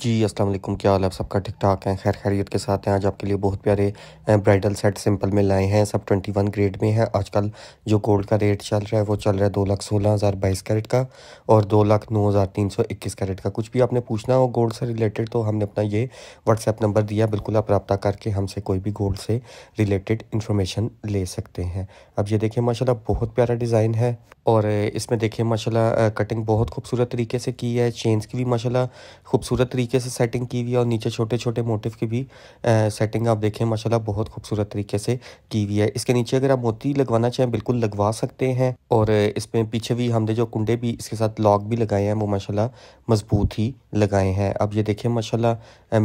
जी अस्सलाम वालेकुम क्या हाल है सबका ठीक ठाक है खैर खैरियत के साथ हैं आज आपके लिए बहुत प्यारे ब्राइडल सेट सिंपल में लाए हैं सब ट्वेंटी वन ग्रेड में है आजकल जो गोल्ड का रेट चल रहा है वो चल रहा है दो लाख सोलह हज़ार बाईस कैरेट का और दो लाख नौ हज़ार तीन सौ इक्कीस कैरेट का कुछ भी आपने पूछना हो गोल्ड से रिलेटेड तो हमने अपना ये व्हाट्सएप नंबर दिया बिल्कुल आप रब्ता करके हमसे कोई भी गोल्ड से रिलेटेड इन्फॉर्मेशन ले सकते हैं अब ये देखिए माशाला बहुत प्यारा डिज़ाइन है और इसमें देखिए माशा कटिंग बहुत खूबसूरत तरीके से की है चेंज की भी माशाला खूबसूरत तरीके तरीके से सेटिंग की हुई है और नीचे छोटे छोटे मोटिव की भी सेटिंग आप देखें माशाल्लाह बहुत खूबसूरत तरीके से की हुई है इसके नीचे अगर आप मोती लगवाना चाहें बिल्कुल लगवा सकते हैं और इसमें पीछे भी हमने जो कुंडे भी इसके साथ लॉक भी लगाए हैं वो माशाला मजबूत ही लगाए हैं अब ये देखें माशाला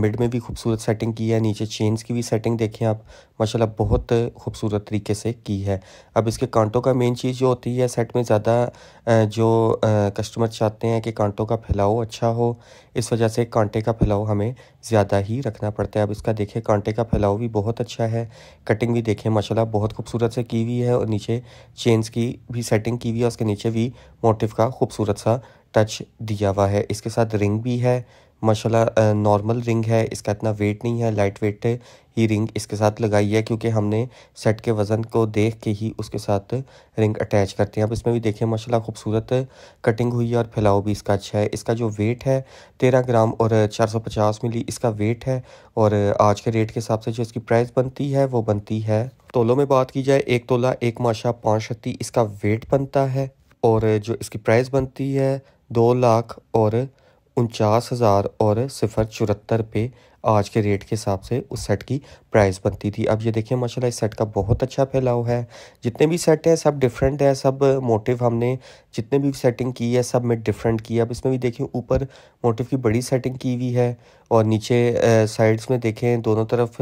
मिड में भी खूबसूरत सेटिंग की है नीचे चेन्स की भी सेटिंग देखें आप माशाला बहुत खूबसूरत तरीके से की है अब इसके कांटों का मेन चीज़ जो होती है सेट में ज़्यादा जो कस्टमर चाहते हैं कि कांटों का फैलाव अच्छा हो इस वजह से कांटे कांटे का फैलाव हमें ज़्यादा ही रखना पड़ता है अब इसका देखें कांटे का फैलाव भी बहुत अच्छा है कटिंग भी देखें माशाल्लाह बहुत खूबसूरत से की हुई है और नीचे चेन्स की भी सेटिंग की हुई है उसके नीचे भी मोटिव का खूबसूरत सा टच दिया हुआ है इसके साथ रिंग भी है माशाल्लाह नॉर्मल रिंग है इसका इतना वेट नहीं है लाइट वेट ही रिंग इसके साथ लगाई है क्योंकि हमने सेट के वज़न को देख के ही उसके साथ रिंग अटैच करते हैं अब इसमें भी देखें माशाल्लाह खूबसूरत कटिंग हुई है और फैलाव भी इसका अच्छा है इसका जो वेट है तेरह ग्राम और चार सौ पचास मिली इसका वेट है और आज के रेट के हिसाब से जो इसकी प्राइस बनती है वो बनती है तोलों में बात की जाए एक तोला एक माशा पाँच शती इसका वेट बनता है और जो इसकी प्राइस बनती है दो लाख और उनचास हज़ार और सिफर चौहत्तर पे आज के रेट के हिसाब से उस सेट की प्राइस बनती थी अब ये देखिए माशाल्लाह इस सेट का बहुत अच्छा फैलाव है जितने भी सेट हैं सब डिफरेंट है सब मोटिव हमने जितने भी सेटिंग की है सब में डिफरेंट की है अब इसमें भी देखें ऊपर मोटिव की बड़ी सेटिंग की हुई है और नीचे साइड्स में देखें दोनों तरफ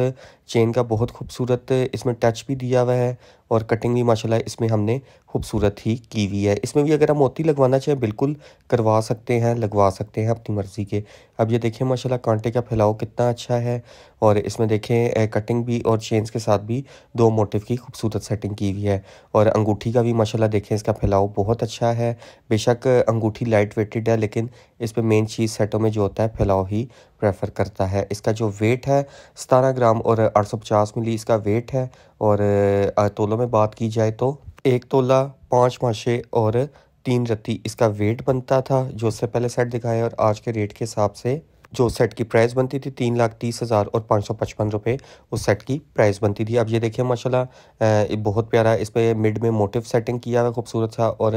चेन का बहुत खूबसूरत इसमें टच भी दिया हुआ है और कटिंग भी माशाल्लाह इसमें हमने खूबसूरत ही की हुई है इसमें भी अगर हम मोती लगवाना चाहें बिल्कुल करवा सकते हैं लगवा सकते हैं अपनी मर्ज़ी के अब ये देखें माशाल्लाह कांटे का फैलाव कितना अच्छा है और इसमें देखें कटिंग भी और चेन्स के साथ भी दो मोटिव की खूबसूरत सेटिंग की हुई है और अंगूठी का भी माशाला देखें इसका फैलाव बहुत अच्छा है बेशक अंगूठी लाइट वेटेड है लेकिन इस पर मेन चीज़ सेटों में जो होता है फैलाव ही प्रेफर करता है इसका जो वेट है सतारह ग्राम और आठ सौ पचास मिली इसका वेट है और तोलों में बात की जाए तो एक तोला पाँच माशे और तीन रत्ती इसका वेट बनता था जो उससे पहले सेट दिखाया और आज के रेट के हिसाब से जो सेट की प्राइस बनती थी तीन लाख तीस हज़ार और पाँच सौ पचपन रुपये उस सेट की प्राइस बनती थी अब ये देखिए माशाल्लाह बहुत प्यारा इस पर मिड में मोटिव सेटिंग किया हुआ खूबसूरत सा और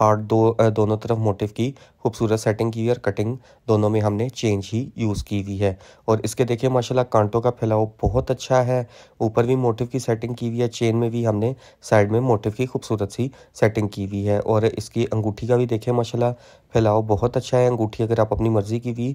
हार्ट दो दोनों तरफ मोटिव की खूबसूरत सेटिंग की हुई और कटिंग दोनों में हमने चेंज ही यूज़ की हुई है और इसके देखिए माशाल्लाह कांटों का फैलाव बहुत अच्छा है ऊपर भी मोटिव की सेटिंग की हुई है चेन में भी हमने साइड में मोटिव की खूबसूरत सी सेटिंग की हुई है और इसकी अंगूठी का भी देखें माशाल्लाह फैलाव बहुत अच्छा है अंगूठी अगर आप अपनी मर्ज़ी की भी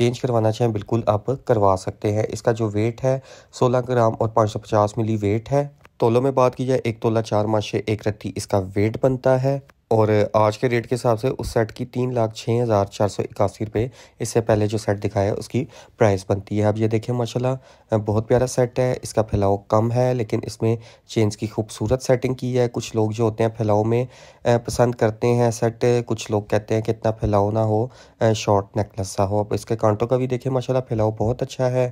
चेंज करवाना चाहें बिल्कुल आप करवा सकते हैं इसका जो वेट है 16 ग्राम और 550 मिली वेट है तोलों में बात की जाए एक तोला चार माशे एक रत्ती इसका वेट बनता है और आज के रेट के हिसाब से उस सेट की तीन लाख छः हज़ार चार सौ इक्यासी रुपये इससे पहले जो सेट दिखाया है उसकी प्राइस बनती है अब ये देखें माशाल्लाह बहुत प्यारा सेट है इसका फैलाव कम है लेकिन इसमें चेंज की खूबसूरत सेटिंग की है कुछ लोग जो होते हैं फैलाव में पसंद करते हैं सेट कुछ लोग कहते हैं कि इतना फैलाव ना हो शॉर्ट नेकलेस सा हो अब इसके कांटों का भी देखें माशाला फैलाव बहुत अच्छा है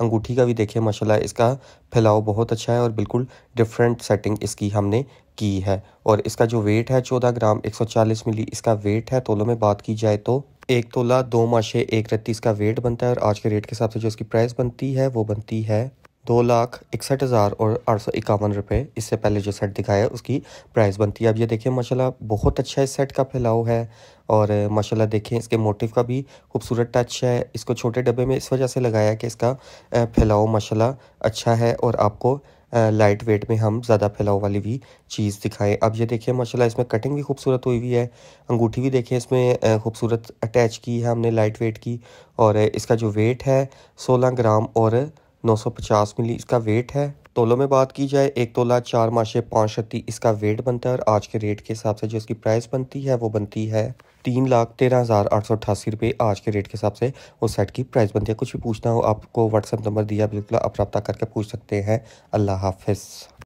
अंगूठी का भी देखें माशाला इसका फैलाव बहुत अच्छा है और बिल्कुल डिफरेंट सेटिंग इसकी हमने की है और इसका जो वेट है चौदह ग्राम एक सौ चालीस मिली इसका वेट है तोलों में बात की जाए तो एक तोला दो माशे एक रत्ती इसका वेट बनता है और आज के रेट के हिसाब से जो इसकी प्राइस बनती है वो बनती है दो लाख इकसठ हज़ार और आठ सौ इक्यावन रुपये इससे पहले जो सेट दिखाया है उसकी प्राइस बनती है अब ये देखिए माशाल्लाह बहुत अच्छा इस सेट का फैलाव है और माशाल्लाह देखें इसके मोटिव का भी खूबसूरत टच है इसको छोटे डब्बे में इस वजह से लगाया कि इसका फैलाव माशाल्लाह अच्छा है और आपको लाइट वेट में हम ज़्यादा फैलाव वाली भी चीज़ दिखाएं अब ये देखिए माशाल्लाह इसमें कटिंग भी खूबसूरत हुई हुई है अंगूठी भी देखिए इसमें खूबसूरत अटैच की है हमने लाइट वेट की और इसका जो वेट है सोलह ग्राम और पचास मिली इसका वेट है तोलों में बात की जाए एक तोला चार माशे पाँच छत्ती इसका वेट बनता है और आज के रेट के हिसाब से जो इसकी प्राइस बनती है वो बनती है तीन लाख तेरह हज़ार आठ सौ अट्ठासी रुपये आज के रेट के हिसाब से उस सेट की प्राइस बनती है कुछ भी पूछना हो आपको व्हाट्सअप नंबर दिया बिल्कुल आप रब्ता करके पूछ सकते हैं अल्लाह हाफिज़